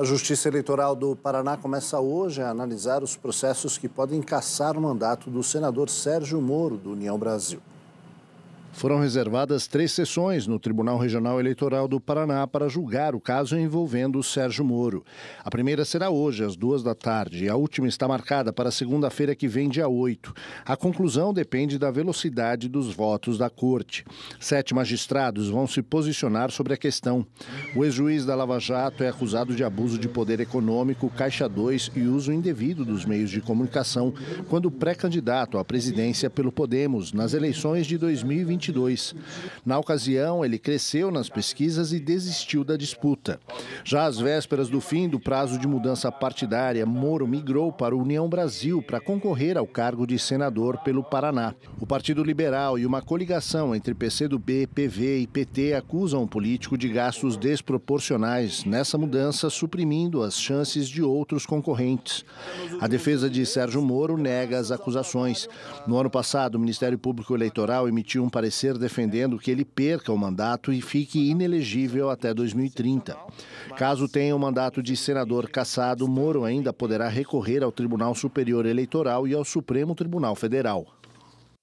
A Justiça Eleitoral do Paraná começa hoje a analisar os processos que podem caçar o mandato do senador Sérgio Moro, do União Brasil. Foram reservadas três sessões no Tribunal Regional Eleitoral do Paraná para julgar o caso envolvendo o Sérgio Moro. A primeira será hoje, às duas da tarde, e a última está marcada para segunda-feira que vem, dia 8. A conclusão depende da velocidade dos votos da corte. Sete magistrados vão se posicionar sobre a questão. O ex-juiz da Lava Jato é acusado de abuso de poder econômico, Caixa 2 e uso indevido dos meios de comunicação quando pré-candidato à presidência pelo Podemos nas eleições de 2022. Na ocasião, ele cresceu nas pesquisas e desistiu da disputa. Já às vésperas do fim do prazo de mudança partidária, Moro migrou para a União Brasil para concorrer ao cargo de senador pelo Paraná. O Partido Liberal e uma coligação entre PCdoB, PV e PT acusam o político de gastos descontrolados desproporcionais nessa mudança, suprimindo as chances de outros concorrentes. A defesa de Sérgio Moro nega as acusações. No ano passado, o Ministério Público Eleitoral emitiu um parecer defendendo que ele perca o mandato e fique inelegível até 2030. Caso tenha o mandato de senador cassado, Moro ainda poderá recorrer ao Tribunal Superior Eleitoral e ao Supremo Tribunal Federal.